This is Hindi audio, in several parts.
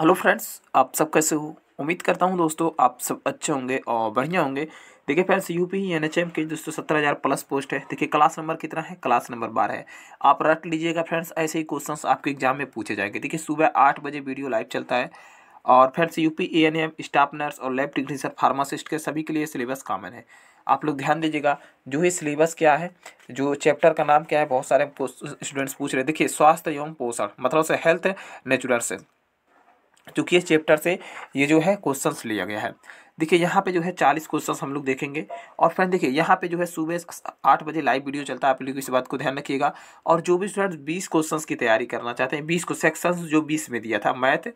हेलो फ्रेंड्स आप सब कैसे हो उम्मीद करता हूं दोस्तों आप सब अच्छे होंगे और बढ़िया होंगे देखिए friends UP N H M के दोस्तों सत्रह हज़ार प्लस पोस्ट है देखिए क्लास नंबर कितना है क्लास नंबर बारह है आप रख लीजिएगा फ्रेंड्स ऐसे ही क्वेश्चंस आपके एग्जाम में पूछे जाएंगे देखिए सुबह आठ बजे वीडियो लाइव चलता है और friends UP A N M staff nurse और लैब टेक्नीशियन फार्मासिस्ट के सभी के लिए सिलेबस कॉमन है आप लोग ध्यान दीजिएगा जो ही सिलेबस क्या है जो चैप्टर का नाम क्या है बहुत सारे स्टूडेंट्स पूछ रहे हैं देखिए स्वास्थ्य एवं पोषण मतलब से हेल्थ नेचुरल से क्योंकि इस चैप्टर से ये जो है क्वेश्चंस लिया गया है देखिए यहाँ पे जो है चालीस क्वेश्चन हम लोग देखेंगे और फ्रेंड देखिए यहाँ पे जो है सुबह आठ बजे लाइव वीडियो चलता है आप लोग इस बात को ध्यान रखिएगा और जो भी स्टूडेंट बीस क्वेश्चन की तैयारी करना चाहते हैं बीस को सेक्शन जो बीस में दिया था मैथ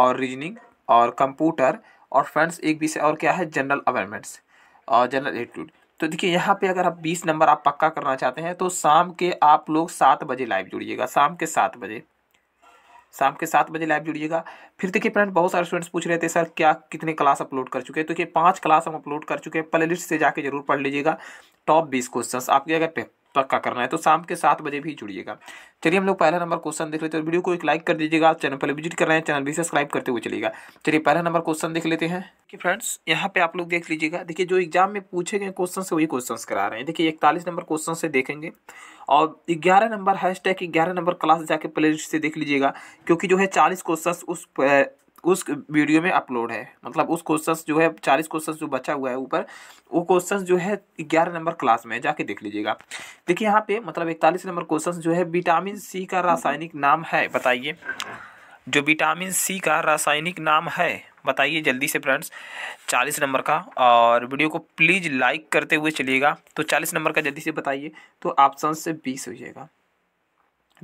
और रीजनिंग और कंप्यूटर और फ्रेंड्स एक बीस और क्या है जनरल अवेयरमेंट्स और जनरल एटीट्यूड तो देखिए यहाँ पे अगर आप बीस नंबर आप पक्का करना चाहते हैं तो शाम के आप लोग सात बजे लाइव जुड़िएगा शाम के सात बजे शाम के सात बजे लाइव जुड़िएगा फिर देखिए फ्रेंड बहुत सारे स्टूडेंट्स पूछ रहे थे सर क्या कितने क्लास अपलोड कर चुके हैं तो देखिए पाँच क्लास हम अपलोड कर चुके हैं प्ले लिस्ट से जाके जरूर पढ़ लीजिएगा टॉप बीस क्वेश्चन आपकी अगर पे पक्का करना है तो शाम के सात बजे भी जुड़िएगा चलिए हम लोग पहला नंबर क्वेश्चन देख लेते हैं वीडियो को एक लाइक कर दीजिएगा चैनल पर विजिट कर रहे हैं चैनल भी सब्सक्राइब करते हुए चलिएगा चलिए पहला नंबर क्वेश्चन देख लेते हैं कि फ्रेंड्स यहाँ पे आप लोग देख लीजिएगा देखिए जो एग्जाम में पूछे गए क्वेश्चन से वही क्वेश्चन करा रहे हैं देखिए इकतालीस नंबर क्वेश्चन से देखेंगे और ग्यारह नंबर हैश टैग ग्यारह नंबर क्लास जाके प्ले लिस्ट से देख लीजिएगा क्योंकि जो है चालीस क्वेश्चन उस उस वीडियो में अपलोड है मतलब उस क्वेश्चन जो है चालीस क्वेश्चन जो बचा हुआ है ऊपर वो क्वेश्चन जो है ग्यारह नंबर क्लास में जाके देख लीजिएगा देखिए यहाँ पे मतलब इकतालीस नंबर क्वेश्चन जो है विटामिन सी का रासायनिक नाम है बताइए जो विटामिन सी का रासायनिक नाम है बताइए जल्दी से फ्रेंड्स चालीस नंबर का और वीडियो को प्लीज़ लाइक करते हुए चलिएगा तो चालीस नंबर का जल्दी से बताइए तो ऑप्शन से बीस हो जाएगा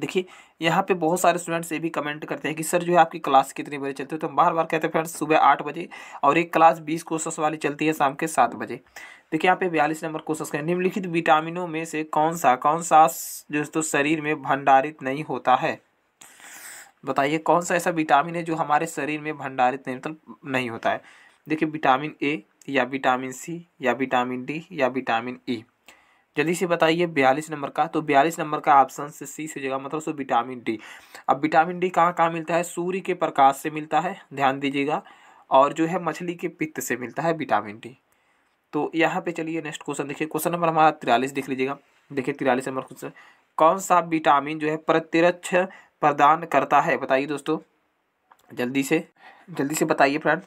देखिए यहाँ पे बहुत सारे स्टूडेंट्स ये भी कमेंट करते हैं कि सर जो है आपकी क्लास कितने बजे चलती है तो हम बार बार कहते हैं फ्रेंड्स सुबह आठ बजे और एक क्लास बीस कोशिश वाली चलती है शाम के सात बजे देखिए यहाँ पे बयालीस नंबर कोशिश करें निम्नलिखित विटामिनों में से कौन सा कौन सा जो तो शरीर में भंडारित नहीं होता है बताइए कौन सा ऐसा विटामिन है जो हमारे शरीर में भंडारित नहीं मतलब नहीं होता है देखिए विटामिन ए या विटामिन सी या विटामिन डी या विटामिन ई e. जल्दी से बताइए बयालीस नंबर का तो बयालीस नंबर का ऑप्शन से सी से जगह मतलब सो विटामिन डी अब विटामिन डी कहाँ कहाँ मिलता है सूर्य के प्रकाश से मिलता है ध्यान दीजिएगा और जो है मछली के पित्त से मिलता है विटामिन डी तो यहाँ पे चलिए नेक्स्ट क्वेश्चन देखिए क्वेश्चन नंबर हमारा तिरालीस देख लीजिएगा देखिए तिरालीस नंबर क्वेश्चन कौन सा विटामिन जो है प्रतिरक्ष प्रदान करता है बताइए दोस्तों जल्दी से जल्दी से बताइए friend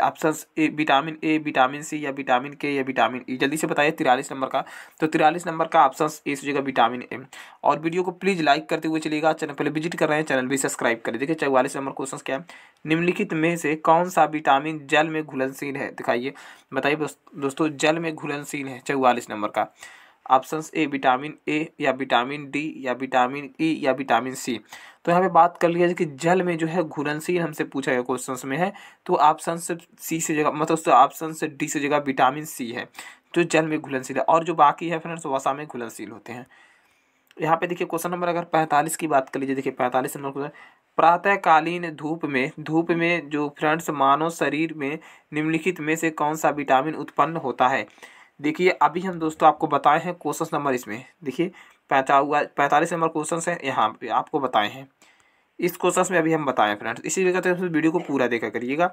option A vitamin A vitamin C या विटामिन के या विटामिन ई e। जल्दी से बताइए तिरालीस नंबर का तो तिरालीस नंबर का ऑप्शन ए से जगह विटामिन ए और वीडियो को प्लीज़ लाइक करते हुए चलेगा चैनल पहले विजिट कर रहे हैं चैनल भी सब्सक्राइब करें देखिए चौवालीस नंबर क्वेश्चन क्या है निम्नलिखित में से कौन सा विटामिन जल में घुलनशील है दिखाइए बताइए दोस्तों जल में घुलनशील है चौवालीस नंबर का ऑप्शन ए विटामिन ए या विटामिन डी या विटामिन ई e या विटामिन सी तो यहाँ पे बात कर लिया कि जल में जो है घुलनशील हमसे पूछा गया क्वेश्चन में है तो ऑप्शन से सी से जगह मतलब ऑप्शन से डी से जगह विटामिन सी है जो जल में घुलनशील है और जो बाकी है फ्रेंड्स वसा में घुलनशील होते हैं यहाँ पे देखिए क्वेश्चन नंबर अगर पैंतालीस की बात कर लीजिए देखिए पैंतालीस नंबर क्वेश्चन प्रातःकालीन धूप में धूप में जो फ्रेंड्स मानव शरीर में निम्नलिखित में से कौन सा विटामिन उत्पन्न होता है देखिए अभी हम दोस्तों आपको बताए हैं क्वेश्चन नंबर इसमें देखिए पैंता हुआ पैंतालीस नंबर क्वेश्चन है यहाँ पर आपको बताए हैं इस क्वेश्चन में अभी हम बताएं फ्रेंड्स इसी वजह से वीडियो को पूरा देखा करिएगा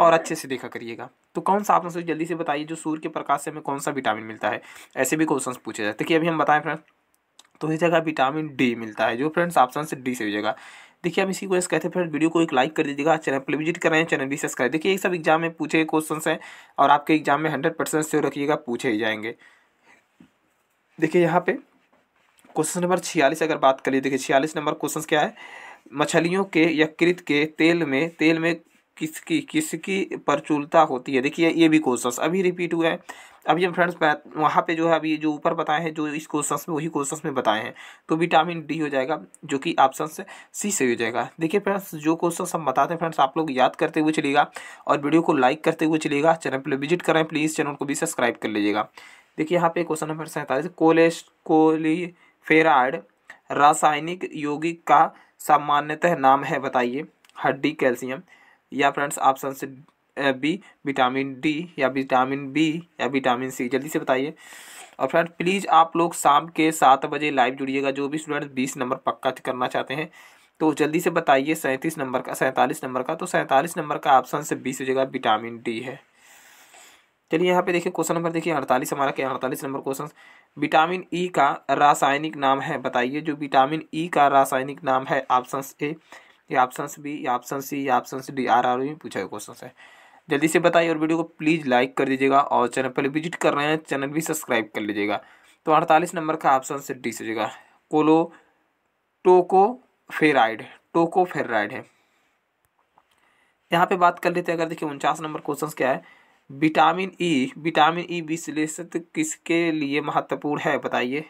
और अच्छे से देखा करिएगा तो कौन सा आपने जल्दी से बताइए जो सूर्य के प्रकाश से हमें कौन सा विटामिन मिलता है ऐसे भी क्वेश्चन पूछे जाते कि अभी हम बताएं फ्रेंड्स तो इस जगह विटामिन डी मिलता है जो फ्रेंड्स ऑप्शन से डी से जाएगा देखिए हम इसी को कहते हैं फ्रेंड वीडियो को एक लाइक कर दीजिएगा चैनल पर विजिट हैं चैनल भी सब्सक्राइब देखिए ये सब एग्जाम में पूछे क्वेश्चन हैं और आपके एग्जाम में हंड्रेड परसेंट से रखिएगा पूछे ही जाएंगे देखिए यहाँ पे क्वेश्चन नंबर छियालीस अगर बात करिए देखिए छियालीस नंबर क्वेश्चन क्या है मछलियों के यकृत के तेल में तेल में किसकी किसकी प्रचुरता होती है देखिए ये भी क्वेश्चन अभी रिपीट हुआ है अभी हम फ्रेंड्स वहाँ पे जो है अभी जो ऊपर बताए हैं जो इस क्वेश्चन में वही क्वेश्चन में बताए हैं तो विटामिन डी हो जाएगा जो कि ऑप्शन सी से हो जाएगा देखिए फ्रेंड्स जो क्वेश्चन हम बताते हैं फ्रेंड्स आप लोग याद करते हुए चलेगा और वीडियो को लाइक करते हुए चलेगा चैनल पर विजिट करें प्लीज़ चैनल को भी सब्सक्राइब कर लीजिएगा देखिए यहाँ पे क्वेश्चन नंबर सैंतालीस कोलेस्ट्रोली कोली फेराइड रासायनिक यौगिक का सामान्यतः नाम है बताइए हड्डी कैल्शियम या फ्रेंड्स ऑप्शन से बी विटामिन डी या विटामिन बी या विटामिन सी जल्दी से बताइए और फ्रेंड्स प्लीज़ आप लोग शाम के सात बजे लाइव जुड़िएगा जो भी स्टूडेंट बीस नंबर पक्का करना चाहते हैं तो जल्दी से बताइए सैंतीस नंबर का सैंतालीस नंबर का तो सैंतालीस नंबर का ऑप्शन से बीस हो जाएगा विटामिन डी है चलिए यहाँ पे देखिए क्वेश्चन नंबर देखिए अड़तालीस हमारा क्या अड़तालीस नंबर क्वेश्चन विटामिन ई का रासायनिक नाम है बताइए जो विटामिन ई e का रासायनिक नाम है ऑप्शन ए या ऑप्शन बी या ऑप्शन सी या ऑप्शन डी आर आर में पूछा हुआ क्वेश्चन है जल्दी से बताइए और वीडियो को प्लीज़ लाइक कर दीजिएगा और चैनल पर विजिट कर रहे हैं चैनल भी सब्सक्राइब कर लीजिएगा तो अड़तालीस नंबर का ऑप्शन से डी से जगह कोलो टोकोफेराइड टोकोफेराइड है यहाँ पे बात कर लेते हैं अगर देखिए उनचास नंबर क्वेश्चन क्या है vitamin E e, vitamin E e विश्लेषण किसके लिए महत्वपूर्ण है बताइए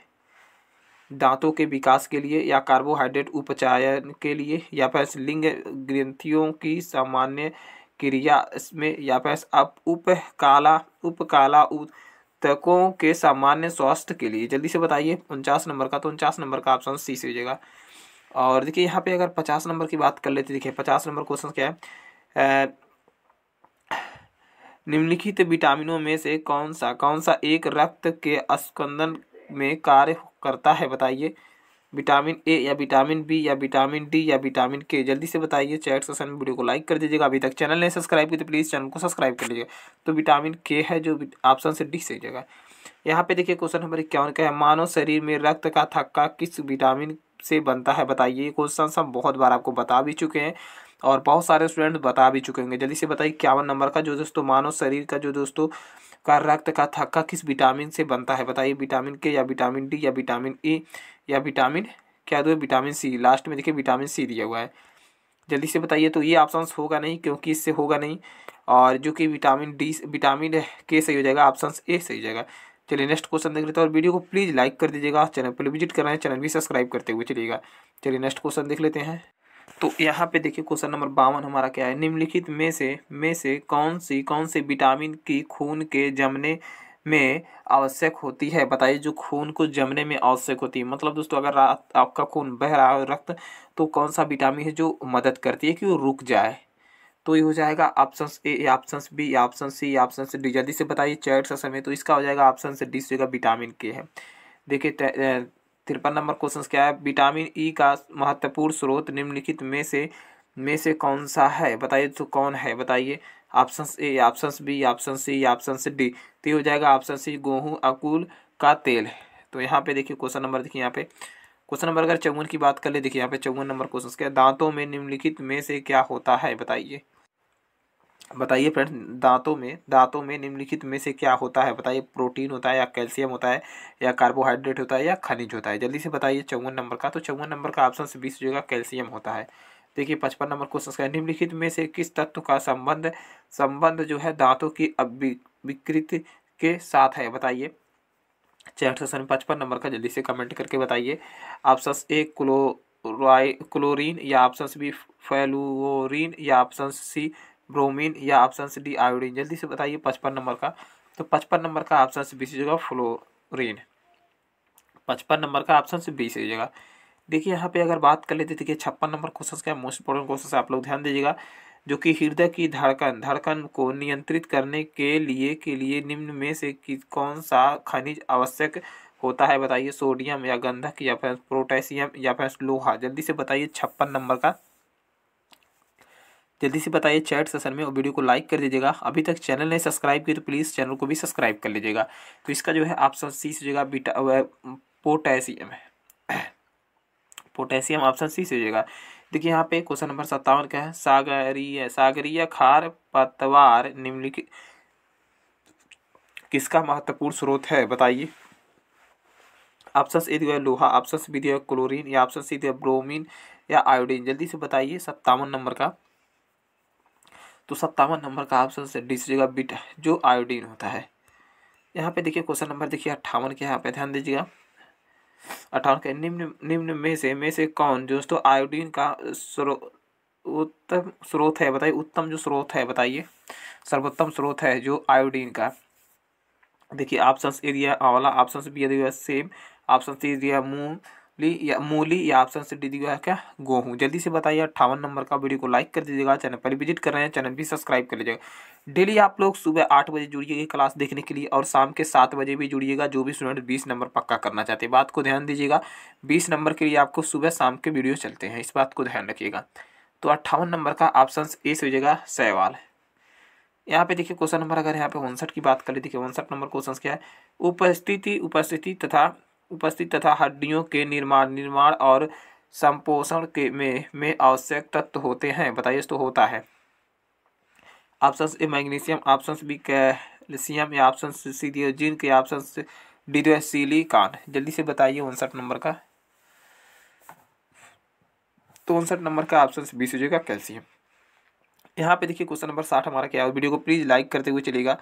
दांतों के विकास के लिए या कार्बोहाइड्रेट उपचायन के लिए या फिर लिंग ग्रंथियों की सामान्य क्रिया इसमें या फिर अप उपकाला उपकाला उतकों के सामान्य स्वास्थ्य के लिए जल्दी से बताइए उनचास नंबर का तो उनचास नंबर का ऑप्शन सी से हो और देखिए यहाँ पे अगर पचास नंबर की बात कर लेते देखिए पचास नंबर क्वेश्चन क्या है निम्नलिखित विटामिनों में से कौन सा कौन सा एक रक्त के स्कंदन में कार्य करता है बताइए विटामिन ए या विटामिन बी या विटामिन डी या विटामिन के जल्दी से बताइए चैट सेशन वीडियो को लाइक कर दीजिएगा अभी तक चैनल नहीं सब्सक्राइब किया तो प्लीज़ चैनल को सब्सक्राइब कर लीजिएगा तो विटामिन के है जो ऑप्शन से डी सही जगह यहाँ पे देखिए क्वेश्चन नंबर इक्यावन का है मानव शरीर में रक्त का थक्का किस विटामिन से बनता है बताइए क्वेश्चन हम बहुत बार आपको बता भी चुके हैं और बहुत सारे स्टूडेंट बता भी चुके होंगे जल्दी से बताइए इक्यावन नंबर का जो दोस्तों मानव शरीर का जो दोस्तों का रक्त का थक्का किस विटामिन से बनता है बताइए विटामिन के या विटामिन डी या विटामिन ई या विटामिन क्या दो विटामिन सी लास्ट में देखिए विटामिन सी दिया हुआ है जल्दी से बताइए तो ये ऑप्शन होगा नहीं क्योंकि इससे होगा नहीं और जो कि विटामिन डी विटामिन के सही हो जाएगा ऑप्शन ए सही हो जाएगा चलिए नेक्स्ट क्वेश्चन देख लेते हैं और वीडियो को प्लीज़ लाइक कर दीजिएगा चैनल पर विजिट कर रहे हैं चैनल भी सब्सक्राइब करते हुए चलिएगा चलिए नेक्स्ट क्वेश्चन देख लेते हैं तो यहाँ पे देखिए क्वेश्चन नंबर बावन हमारा क्या है निम्नलिखित में से में से कौन सी कौन से विटामिन की खून के जमने में आवश्यक होती है बताइए जो खून को जमने में आवश्यक होती है मतलब दोस्तों अगर रात आपका खून बह रहा है रक्त तो कौन सा विटामिन है जो मदद करती है कि वो रुक जाए तो ये हो जाएगा ऑप्शन ए या ऑप्शन बी या ऑप्शन सी या ऑप्शन डी जल्दी से बताइए चैट सा समय तो इसका हो जाएगा ऑप्शन डी से विटामिन के है देखिए तिरपन नंबर क्वेश्चन क्या है विटामिन ई e का महत्वपूर्ण स्रोत निम्नलिखित में से में से कौन सा है बताइए तो कौन है बताइए option A option B option C option D तो ये हो जाएगा ऑप्शन सी गेहूँ अकुल का तेल तो यहाँ पे देखिए क्वेश्चन नंबर देखिए यहाँ पे क्वेश्चन नंबर अगर चौवन की बात कर ले देखिए यहाँ पे चौवन नंबर क्वेश्चन क्या दांतों में निम्नलिखित में से क्या होता है बताइए बताइए फ्रेंड्स दांतों में दांतों में निम्नलिखित में से क्या होता है बताइए प्रोटीन होता है या कैल्शियम होता है या कार्बोहाइड्रेट होता है या खनिज होता है जल्दी से बताइए चौवन नंबर का तो चौवन नंबर का ऑप्शन से बीस जगह कैल्शियम होता है देखिए पचपन नंबर क्वेश्चन का निम्नलिखित में से किस तत्व का संबंध संबंध जो है दांतों की विकृति के साथ है बताइए चैट पचपन नंबर का जल्दी से कमेंट करके बताइए ऑप्शन ए क्लोराइ क्लोरीन या ऑप्शन बी फेलोरिन या ऑप्शन सी ब्रोमीन या ऑप्शन डी आयोडीन जल्दी से बताइए पचपन नंबर का तो पचपन नंबर का ऑप्शन बी से जगह फ्लोरिन पचपन नंबर का ऑप्शन बी से जगह देखिए यहाँ पे अगर बात कर लेते देखिए छप्पन नंबर क्वेश्चन का मोस्ट इंपॉर्टेंट क्वेश्चन आप लोग ध्यान दीजिएगा जो कि हृदय की धड़कन धड़कन को नियंत्रित करने के लिए के लिए निम्न में से कौन सा खनिज आवश्यक होता है बताइए सोडियम या गंधक या फिर पोटेशियम या फिर लोहा जल्दी से बताइए छप्पन नंबर का जल्दी से बताइए चैट सेशन में और वीडियो को लाइक कर दीजिएगा अभी तक चैनल ने सब्सक्राइब किया तो प्लीज़ चैनल को भी सब्सक्राइब कर लीजिएगा तो इसका जो है ऑप्शन सी से जगह बीटा पोटेशियम है पोटेशियम ऑप्शन सी से जगह देखिए यहाँ पे क्वेश्चन नंबर सत्तावन का है सागरीय सागरीय खार पतवार निम्नलिखित किसका महत्वपूर्ण स्रोत है बताइए ऑप्शन ए दिया लोहा ऑप्शन बी दिया क्लोरीन या ऑप्शन सी दिया ब्रोमीन या आयोडीन जल्दी से बताइए सत्तावन नंबर का तो सत्तावन नंबर का ऑप्शन से डिसीजिएगा बिट जो आयोडीन होता है यहाँ पे देखिए क्वेश्चन नंबर देखिए अट्ठावन के यहाँ पे ध्यान दीजिएगा अठारह के निम्न निम्न में से में से कौन जो दोस्तों आयोडीन का स्रोत उत्तम स्रोत है बताइए उत्तम जो स्रोत है बताइए सर्वोत्तम स्रोत है जो आयोडीन का देखिए ऑप्शन ए दिया आंवला ऑप्शन बी दिया सेम ऑप्शन सी दिया मूंग ली या मूली या ऑप्शन सी डी दिया क्या गोहूँ जल्दी से बताइए अट्ठावन नंबर का वीडियो को लाइक कर दीजिएगा चैनल पर विजिट कर रहे हैं चैनल भी सब्सक्राइब कर लीजिएगा डेली आप लोग सुबह आठ बजे जुड़िएगा क्लास देखने के लिए और शाम के सात बजे भी जुड़िएगा जो भी स्टूडेंट बीस नंबर पक्का करना चाहते हैं बात को ध्यान दीजिएगा बीस नंबर के लिए आपको सुबह शाम के वीडियो चलते हैं इस बात को ध्यान रखिएगा तो अट्ठावन नंबर का ऑप्शन ए से हो जाएगा यहाँ पे देखिए क्वेश्चन नंबर अगर यहाँ पे उनसठ की बात करें देखिए उनसठ नंबर क्वेश्चन क्या है उपस्थिति उपस्थिति तथा उपस्थित तथा हड्डियों के निर्माण निर्माण और संपोषण के में में आवश्यक तत्व होते हैं बताइए तो होता है option A magnesium option B calcium या ऑप्शन सी जिन के ऑप्शन डी जो है सिलिकॉन जल्दी से बताइए उनसठ नंबर का तो उनसठ नंबर का ऑप्शन बी हो जाएगा कैल्शियम यहाँ पे देखिए क्वेश्चन नंबर साठ हमारा क्या है वीडियो को प्लीज़ लाइक करते हुए चलेगा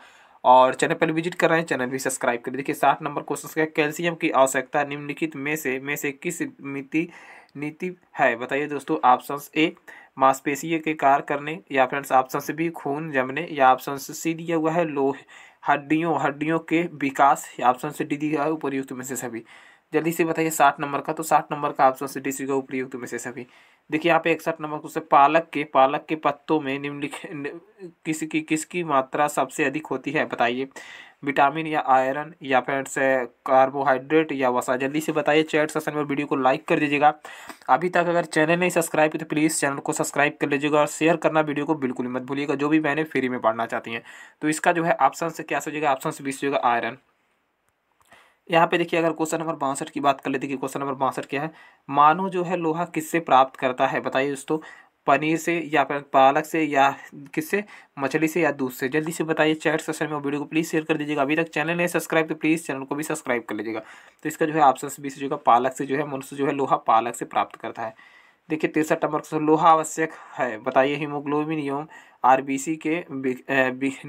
और चैनल पर विजिट कर रहे हैं चैनल भी सब्सक्राइब करें देखिए साठ नंबर क्वेश्चन का कैल्शियम की आवश्यकता निम्नलिखित में से में से किस मिति नीति है बताइए दोस्तों ऑप्शन ए मांसपेशीय के कार्य करने या फ्रेंड्स ऑप्शन बी खून जमने या ऑप्शन सी दिया हुआ है लोहे हड्डियों हड्डियों के विकास या ऑप्शन से डी दिया है उपरयुक्त में से सभी जल्दी से बताइए साठ नंबर का तो साठ नंबर का ऑप्शन से डी सी का उपरयुक्त में से सभी देखिए यहाँ पे इकसठ नंबर क्वेश्चन पालक के पालक के पत्तों में निम्नलिखित किसकी किसकी मात्रा सबसे अधिक होती है बताइए विटामिन या आयरन या फिर से कार्बोहाइड्रेट या वसा जल्दी से बताइए चैट सेशन में वीडियो को लाइक कर दीजिएगा अभी तक अगर चैनल नहीं सब्सक्राइब तो प्लीज़ चैनल को सब्सक्राइब कर लीजिएगा और शेयर करना वीडियो को बिल्कुल मत भूलिएगा जो भी मैंने फ्री में पढ़ना चाहती हैं तो इसका जो है ऑप्शन से क्या सोचिएगा ऑप्शन से बीस आयरन यहाँ पे देखिए अगर क्वेश्चन नंबर बासठ की बात कर ले देखिए क्वेश्चन नंबर बासठ क्या है मानव जो है लोहा किससे प्राप्त करता है बताइए दोस्तों पनीर से या फिर पालक से या किससे मछली से या दूध से जल्दी से बताइए चैट सेशन में वीडियो को प्लीज़ शेयर कर दीजिएगा अभी तक चैनल नहीं सब्सक्राइब तो प्लीज़ चैनल को भी सब्सक्राइब कर लीजिएगा तो इसका जो है ऑप्शन बी से जो है पालक से जो है मनुष्य जो है लोहा पालक से प्राप्त करता है देखिए तिरसठ नंबर क्वेश्चन लोहा आवश्यक है बताइए हीमोग्लोबिन बी सी के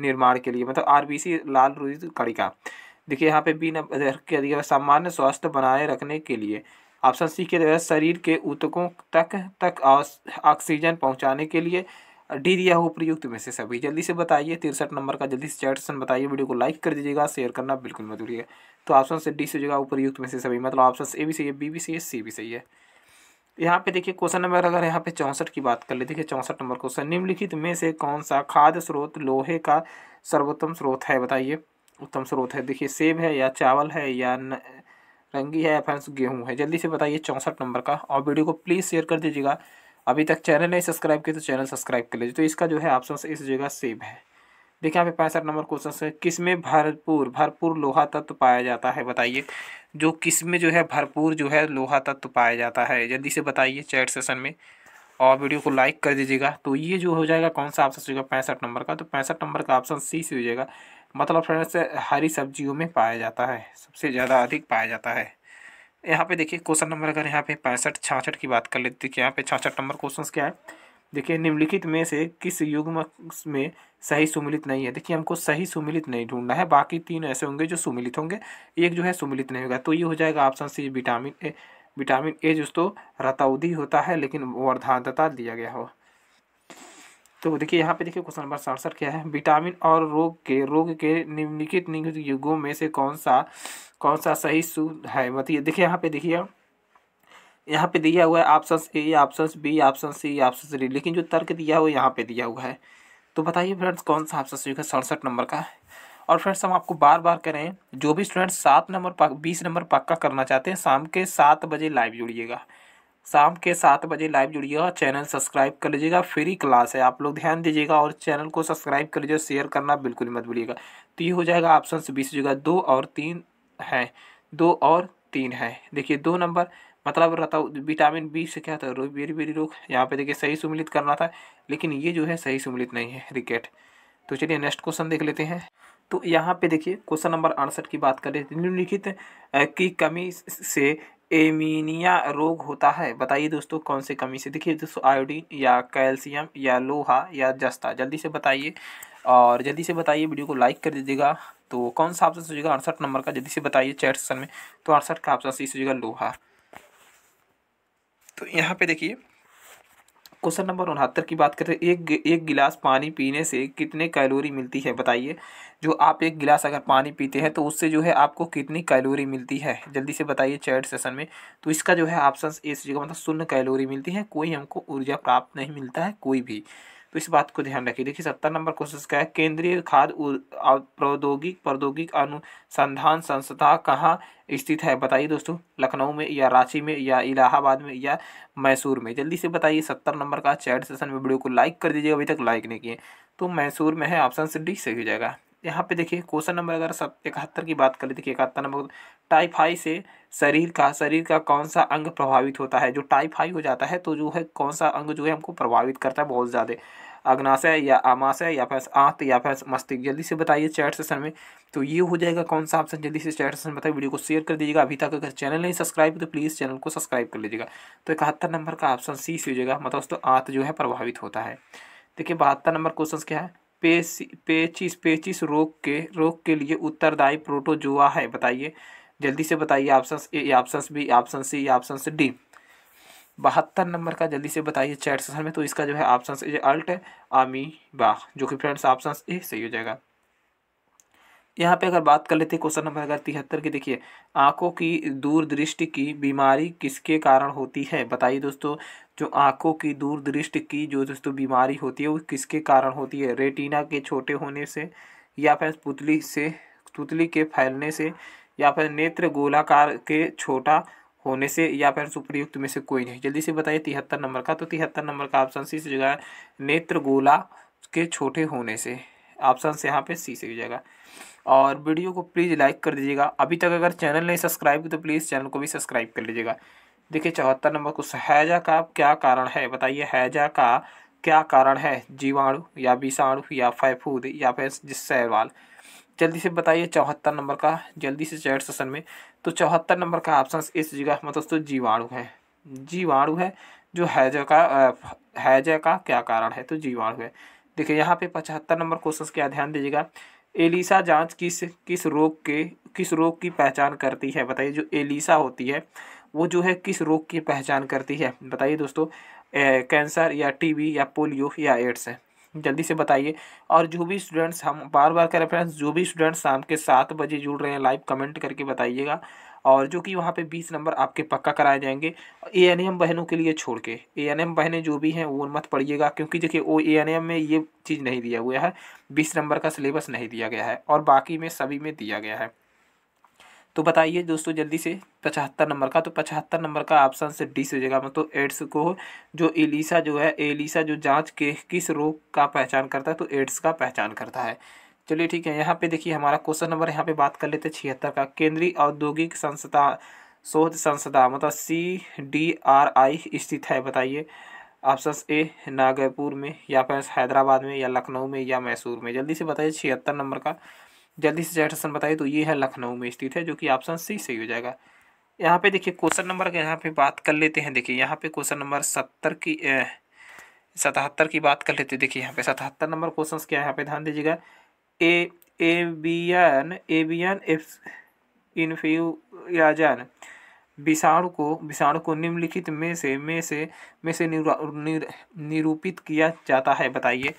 निर्माण के लिए मतलब सी लाल कड़ी का देखिए यहाँ पे बी क्या दिया सामान्य स्वास्थ्य बनाए रखने के लिए ऑप्शन सी के द्वारा शरीर के ऊतकों तक तक ऑक्सीजन पहुँचाने के लिए डी दिया हो प्रयुक्त में से सभी जल्दी से बताइए तिरसठ नंबर का जल्दी से चैट बताइए वीडियो को लाइक कर दीजिएगा शेयर करना बिल्कुल मत भूलिएगा तो ऑप्शन से डी से जगह उपयुक्त में से सभी मतलब ऑप्शन ए भी सही है बी भी सही है सी भी सही है यहाँ पे देखिए क्वेश्चन नंबर अगर यहाँ पे चौंसठ की बात कर ले देखिए चौंसठ नंबर क्वेश्चन निम्नलिखित में से कौन सा खाद्य स्रोत लोहे का सर्वोत्तम स्रोत है बताइए उत्तम स्रोत है देखिए सेब है या चावल है या न, रंगी है फ्रेंड्स गेहूँ है जल्दी से बताइए चौंसठ नंबर का और वीडियो को प्लीज़ शेयर कर दीजिएगा अभी तक चैनल नहीं सब्सक्राइब किया तो चैनल सब्सक्राइब कर लीजिए तो इसका जो है ऑप्शन इस जगह सेब है देखिए यहाँ पे पैंसठ नंबर क्वेश्चन है किस में भरपूर भरपूर लोहा तत्व तो पाया जाता है बताइए जो किस में जो है भरपूर जो है लोहा तत्व तो पाया जाता है जल्दी से बताइए चैट सेशन में और वीडियो को लाइक कर दीजिएगा तो ये जो हो जाएगा कौन सा ऑप्शन हो जाएगा पैंसठ नंबर का तो पैंसठ नंबर का ऑप्शन सी से हो जाएगा मतलब फ्रेंड्स हरी सब्जियों में पाया जाता है सबसे ज़्यादा अधिक पाया जाता है यहाँ पे देखिए क्वेश्चन नंबर अगर यहाँ पे पैंसठ छाछठ की बात कर लेते हैं कि तो यहाँ पे छाछठ नंबर क्वेश्चन क्या है देखिए निम्नलिखित में से किस युग्म में सही सुमिलित नहीं है देखिए हमको सही सुमिलित नहीं ढूंढना है बाकी तीन ऐसे होंगे जो सुमिलित होंगे एक जो है सुमिलित नहीं होगा तो ये हो जाएगा option C vitamin A vitamin A जो तो रताउदी होता है लेकिन वर्धानता दिया गया हो तो देखिए यहाँ पे देखिए क्वेश्चन नंबर सड़सठ क्या है विटामिन और रोग के रोग के निम्नलिखित निम्नलिखित युगों में से कौन सा कौन सा सही सु है मतलब देखिए यहाँ पे देखिए यहाँ पे दिया हुआ है option A option B option C option D लेकिन जो तर्क दिया हुआ है यहाँ पे दिया हुआ है तो बताइए फ्रेंड्स कौन सा ऑप्शन सही है सड़सठ नंबर का है और फ्रेंड्स हम आपको बार बार करें जो भी स्टूडेंट्स सात नंबर पा बीस नंबर पक्का करना चाहते हैं शाम के सात बजे लाइव जुड़िएगा शाम के सात बजे लाइव जुड़िएगा चैनल सब्सक्राइब कर लीजिएगा फ्री क्लास है आप लोग ध्यान दीजिएगा और चैनल को सब्सक्राइब कर लीजिएगा शेयर करना बिल्कुल मत भूलिएगा तो ये हो जाएगा ऑप्शन बीस बीस जगह दो और तीन है दो और तीन है देखिए दो नंबर मतलब रहता विटामिन बी से क्या था बेरी बेरी रोग यहाँ पे देखिए सही सुमिलित करना था लेकिन ये जो है सही सुमिलित नहीं है रिकेट तो चलिए नेक्स्ट क्वेश्चन देख लेते हैं तो यहाँ पे देखिए क्वेश्चन नंबर अड़सठ की बात करें निम्नलिखित की कमी से एमिनिया रोग होता है बताइए दोस्तों कौन से कमी से देखिए दोस्तों आयोडीन या कैल्शियम या लोहा या जस्ता जल्दी से बताइए और जल्दी से बताइए वीडियो को लाइक कर दीजिएगा तो कौन सा ऑप्शन सोचिएगा अड़सठ नंबर का जल्दी से बताइए चैट सेक्शन में तो अड़सठ का ऑप्शन सी सोचिएगा लोहा तो यहाँ पे देखिए क्वेश्चन नंबर उनहत्तर की बात करते हैं एक एक गिलास पानी पीने से कितने कैलोरी मिलती है बताइए जो आप एक गिलास अगर पानी पीते हैं तो उससे जो है आपको कितनी कैलोरी मिलती है जल्दी से बताइए चैट सेशन में तो इसका जो है ऑप्शन ए से मतलब शून्य कैलोरी मिलती है कोई हमको ऊर्जा प्राप्त नहीं मिलता है कोई भी तो इस बात को ध्यान रखिए देखिए सत्तर नंबर क्वेश्चन क्या है केंद्रीय खाद्य प्रौद्योगिक प्रौद्योगिक अनुसंधान संस्था कहाँ स्थित है बताइए दोस्तों लखनऊ में या रांची में या इलाहाबाद में या मैसूर में जल्दी से बताइए सत्तर नंबर का चैट सेशन में वीडियो को लाइक कर दीजिएगा अभी तक लाइक नहीं किए तो मैसूर में है ऑप्शन सी डी सही जगह यहाँ पे देखिए क्वेश्चन नंबर अगर सब इकहत्तर की बात करें देखिए इकहत्तर नंबर टाइफाई से शरीर का शरीर का कौन सा अंग प्रभावित होता है जो टाइफाई हो जाता है तो जो है कौन सा अंग जो है हमको प्रभावित करता है बहुत ज़्यादा अग्नाशय या आमाशय या फिर आंत या फिर मस्तिष्क जल्दी से बताइए चैट सेशन में तो ये हो जाएगा कौन सा ऑप्शन जल्दी से चैट सेशन बताइए वीडियो को शेयर कर दीजिएगा अभी तक अगर चैनल नहीं सब्सक्राइब तो प्लीज़ चैनल को सब्सक्राइब कर लीजिएगा तो इकहत्तर नंबर का ऑप्शन सी सी हो जाएगा मतलब दोस्तों आंत जो है प्रभावित होता है देखिए बहत्तर नंबर क्वेश्चन क्या है पेस पेचिस पेचिस रोग के रोग के लिए उत्तरदायी प्रोटोजोआ है बताइए जल्दी से बताइए option A option B option C option D बहत्तर नंबर का जल्दी से बताइए चैट सेशन में तो इसका जो है ऑप्शन ए अल्ट आमी अमीबा जो कि फ्रेंड्स ऑप्शन ए सही हो जाएगा यहाँ पे अगर बात कर लेते हैं क्वेश्चन नंबर अगर तिहत्तर की देखिए आंखों की दूरदृष्टि की बीमारी किसके कारण होती है बताइए दोस्तों जो आँखों की दूरदृष्टि की जो दोस्तों बीमारी होती है वो किसके कारण होती है रेटिना के छोटे होने से या फिर पुतली से पुतली के फैलने से या फिर नेत्र गोलाकार के छोटा होने से या फिर सुप्रयुक्त में से कोई नहीं जल्दी से बताइए तिहत्तर नंबर का तो तिहत्तर नंबर का ऑप्शन सी से जगह नेत्र गोला के छोटे होने से ऑप्शन से यहाँ पे सी से जाएगा और वीडियो को प्लीज़ लाइक कर दीजिएगा अभी तक अगर चैनल नहीं सब्सक्राइब तो प्लीज़ चैनल को भी सब्सक्राइब कर लीजिएगा देखिए चौहत्तर नंबर क्वेश्चन हैजा का क्या कारण है बताइए हैजा का क्या कारण है जीवाणु या विषाणु या फैफूद या फिर जिसवाल जल्दी से बताइए चौहत्तर नंबर का जल्दी से चैट सेशन में तो चौहत्तर नंबर का ऑप्शन इस जगह मतलब दोस्तों जीवाणु है जीवाणु है जो हैजा का हैजा का क्या कारण है तो जीवाणु है देखिए यहाँ पे पचहत्तर नंबर क्वेश्चन क्या ध्यान दीजिएगा एलिसा जांच किस किस रोग के किस रोग की पहचान करती है बताइए जो एलिसा होती है वो जो है किस रोग की पहचान करती है बताइए दोस्तों कैंसर या टीबी या पोलियो या एड्स है जल्दी से बताइए और जो भी स्टूडेंट्स हम बार बार का रेफरेंस जो भी स्टूडेंट्स शाम के सात बजे जुड़ रहे हैं लाइव कमेंट करके बताइएगा और जो कि वहाँ पे बीस नंबर आपके पक्का कराए जाएंगे ए एन एम बहनों के लिए छोड़ के ए एन एम बहनें जो भी हैं वो मत पढ़िएगा क्योंकि देखिए वो ए एन एम में ये चीज़ नहीं दिया हुआ है बीस नंबर का सिलेबस नहीं दिया गया है और बाकी में सभी में दिया गया है तो बताइए दोस्तों जल्दी से पचहत्तर नंबर का तो पचहत्तर नंबर का ऑप्शन से डी से जगह मतलब तो एड्स को जो एलिसा जो है एलिसा जो जांच के किस रोग का पहचान करता है तो एड्स का पहचान करता है चलिए ठीक है यहाँ पे देखिए हमारा क्वेश्चन नंबर यहाँ पे बात कर लेते हैं छिहत्तर का केंद्रीय औद्योगिक संस्था शोध संस्था मतलब सी डी आर आई स्थित है बताइए ऑप्शन ए नागपुर में या फिर हैदराबाद में या लखनऊ में या मैसूर में जल्दी से बताइए छिहत्तर नंबर का जल्दी से चार ऑप्शन बताइए तो ये है लखनऊ में स्थित है जो कि ऑप्शन सी सही हो जाएगा यहाँ पे देखिए क्वेश्चन नंबर अगर यहाँ पे बात कर लेते हैं देखिए यहाँ पे क्वेश्चन नंबर सत्तर की सतहत्तर की बात कर लेते हैं देखिए यहाँ पे सतहत्तर नंबर क्वेश्चन क्या है यहाँ पे ध्यान दीजिएगा A avian avian F influenza विषाणु को विषाणु को निम्नलिखित में से में से में से निरूपित किया जाता है बताइए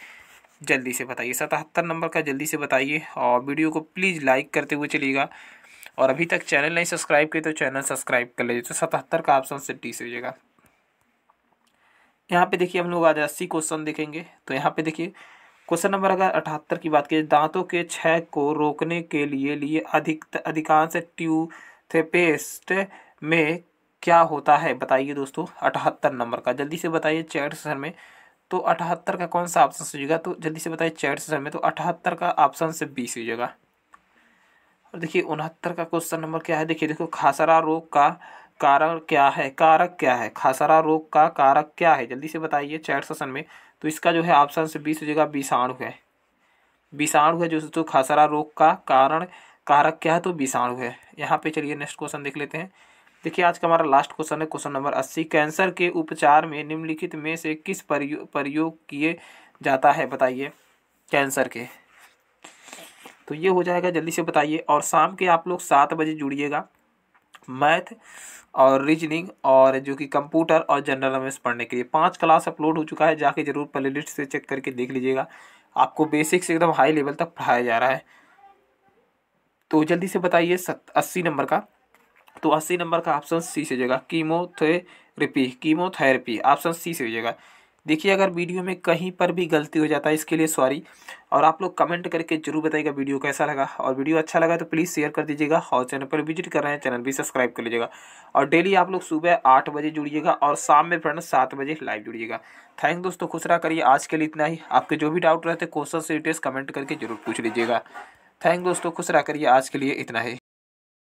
जल्दी से बताइए सतहत्तर नंबर का जल्दी से बताइए और वीडियो को प्लीज़ लाइक करते हुए चलिएगा और अभी तक चैनल नहीं सब्सक्राइब किए तो चैनल सब्सक्राइब कर लीजिए तो सतहत्तर का ऑप्शन से टी से लीजिएगा यहाँ पे देखिए हम लोग आज अस्सी क्वेश्चन देखेंगे तो यहाँ पे देखिए क्वेश्चन नंबर अगर अठहत्तर की बात कीजिए दांतों के क्षय को रोकने के लिए लिए अधिक अधिकांश ट्यूथपेस्ट में क्या होता है बताइए दोस्तों अठहत्तर नंबर का जल्दी से बताइए चैट सर में तो अठहत्तर का कौन सा ऑप्शन सूझेगा तो जल्दी से बताइए चैट से समय तो अठहत्तर का ऑप्शन से बी सूझेगा और देखिए उनहत्तर का क्वेश्चन नंबर क्या है देखिए देखो खासरा रोग का कारण क्या है कारक क्या है खासरा रोग का कारक क्या है जल्दी से बताइए चैट सेशन में तो इसका जो है ऑप्शन से बी सूझेगा विषाणु है विषाणु है जो तो खासरा रोग का कारण कारक क्या है तो विषाणु है यहाँ पे चलिए नेक्स्ट क्वेश्चन देख लेते हैं देखिए आज का हमारा लास्ट क्वेश्चन है क्वेश्चन नंबर अस्सी कैंसर के उपचार में निम्नलिखित में से किस प्रयोग किए जाता है बताइए कैंसर के तो ये हो जाएगा जल्दी से बताइए और शाम के आप लोग सात बजे जुड़िएगा मैथ और रीजनिंग और जो कि कंप्यूटर और जनरल नॉलेज पढ़ने के लिए पांच क्लास अपलोड हो चुका है जाके जरूर प्ले लिस्ट से चेक करके देख लीजिएगा आपको बेसिक से एकदम हाई लेवल तक पढ़ाया जा रहा है तो जल्दी से बताइए सत अस्सी नंबर का तो अस्सी नंबर का ऑप्शन सी से हो जाएगा कीमोथेरेपी कीमोथेरेपी ऑप्शन सी से हो जाएगा देखिए अगर वीडियो में कहीं पर भी गलती हो जाता है इसके लिए सॉरी और आप लोग कमेंट करके जरूर बताइएगा वीडियो कैसा लगा और वीडियो अच्छा लगा तो प्लीज़ शेयर कर दीजिएगा और चैनल पर विजिट कर रहे हैं चैनल भी सब्सक्राइब कर लीजिएगा और डेली आप लोग सुबह आठ बजे जुड़िएगा और शाम में फ्रेंड सात बजे लाइव जुड़िएगा थैंक दोस्तों खुश रहा करिए आज के लिए इतना ही आपके जो भी डाउट रहते क्वेश्चन से डिटेल्स कमेंट करके जरूर पूछ लीजिएगा थैंक दोस्तों खुश रहा करिए आज के लिए इतना ही